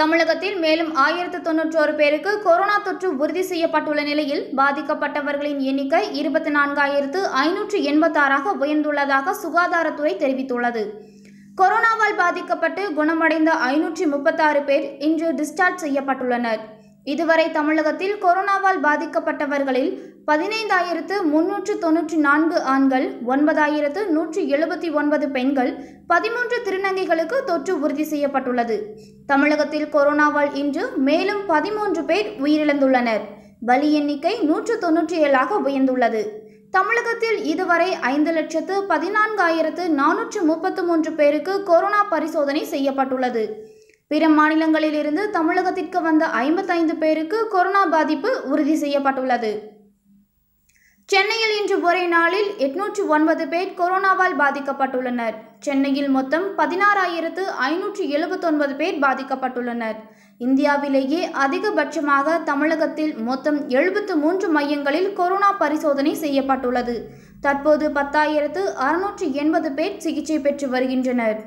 தமிழகத்தில் மேலும் ஆயிரத்து தொன்னூற்றோரு பேருக்கு கொரோனா தொற்று உறுதி செய்யப்பட்டுள்ள நிலையில் பாதிக்கப்பட்டவர்களின் எண்ணிக்கை இருபத்தி நான்காயிரத்து ஐநூற்று எண்பத்தாறாக உயர்ந்துள்ளதாக சுகாதாரத்துறை தெரிவித்துள்ளது கொரோனாவால் பாதிக்கப்பட்டு குணமடைந்த ஐநூற்றி முப்பத்தாறு பேர் இன்று டிஸ்சார்ஜ் செய்யப்பட்டுள்ளனர் இதுவரை தமிழகத்தில் கொரோனாவால் பாதிக்கப்பட்டவர்களில் பதினைந்தாயிரத்து முன்னூற்று தொன்னூற்றி நான்கு ஆண்கள் ஒன்பதாயிரத்து நூற்றி எழுபத்தி ஒன்பது பெண்கள் பதிமூன்று திருநங்கைகளுக்கு தொற்று உறுதி செய்யப்பட்டுள்ளது தமிழகத்தில் கொரோனாவால் இன்று மேலும் பதிமூன்று பேர் உயிரிழந்துள்ளனர் பலி எண்ணிக்கை நூற்று தொன்னூற்றி ஏழாக உயர்ந்துள்ளது தமிழகத்தில் இதுவரை ஐந்து லட்சத்து பதினான்காயிரத்து நானூற்று முப்பத்து மூன்று பேருக்கு கொரோனா பரிசோதனை செய்யப்பட்டுள்ளது பிற மாநிலங்களிலிருந்து தமிழகத்திற்கு வந்த ஐம்பத்தைந்து பேருக்கு கொரோனா பாதிப்பு உறுதி செய்யப்பட்டுள்ளது சென்னையில் இன்று ஒரே நாளில் எட்நூற்று ஒன்பது பேர் கொரோனாவால் பாதிக்கப்பட்டுள்ளனர் சென்னையில் மொத்தம் பதினாறாயிரத்து ஐநூற்று எழுபத்தொன்பது பேர் பாதிக்கப்பட்டுள்ளனர் இந்தியாவிலேயே அதிகபட்சமாக தமிழகத்தில் மொத்தம் எழுபத்து மூன்று மையங்களில் கொரோனா பரிசோதனை செய்யப்பட்டுள்ளது தற்போது பத்தாயிரத்து அறுநூற்று எண்பது பேர் சிகிச்சை பெற்று வருகின்றனர்